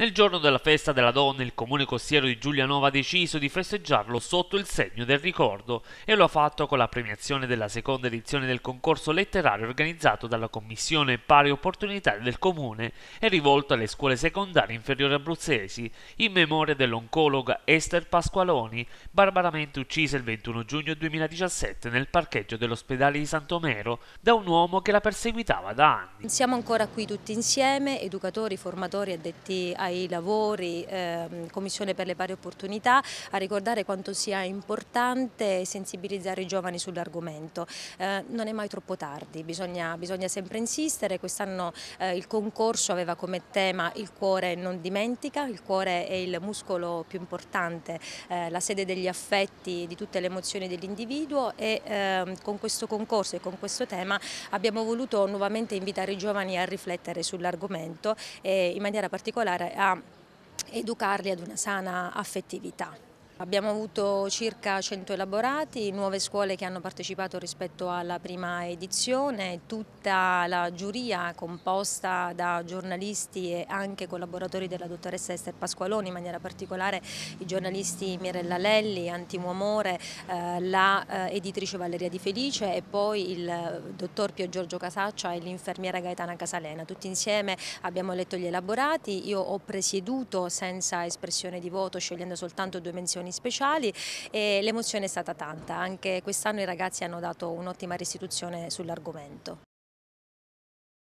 Nel giorno della festa della donna il comune costiero di Giulianova ha deciso di festeggiarlo sotto il segno del ricordo e lo ha fatto con la premiazione della seconda edizione del concorso letterario organizzato dalla Commissione Pari Opportunità del Comune e rivolto alle scuole secondarie inferiori abruzzesi in memoria dell'oncologa Esther Pasqualoni, barbaramente uccisa il 21 giugno 2017 nel parcheggio dell'ospedale di Santomero da un uomo che la perseguitava da anni. Siamo ancora qui tutti insieme, educatori, formatori, addetti ai ai lavori eh, Commissione per le pari opportunità a ricordare quanto sia importante sensibilizzare i giovani sull'argomento. Eh, non è mai troppo tardi, bisogna, bisogna sempre insistere, quest'anno eh, il concorso aveva come tema il cuore non dimentica, il cuore è il muscolo più importante, eh, la sede degli affetti, di tutte le emozioni dell'individuo e ehm, con questo concorso e con questo tema abbiamo voluto nuovamente invitare i giovani a riflettere sull'argomento e in maniera particolare a educarli ad una sana affettività. Abbiamo avuto circa 100 elaborati, nuove scuole che hanno partecipato rispetto alla prima edizione, tutta la giuria composta da giornalisti e anche collaboratori della dottoressa Esther Pasqualoni, in maniera particolare i giornalisti Mirella Lelli, Antimo Amore, eh, la eh, editrice Valeria Di Felice e poi il eh, dottor Pio Giorgio Casaccia e l'infermiera Gaetana Casalena. Tutti insieme abbiamo letto gli elaborati, io ho presieduto senza espressione di voto, scegliendo soltanto due menzioni edizioni speciali e l'emozione è stata tanta, anche quest'anno i ragazzi hanno dato un'ottima restituzione sull'argomento.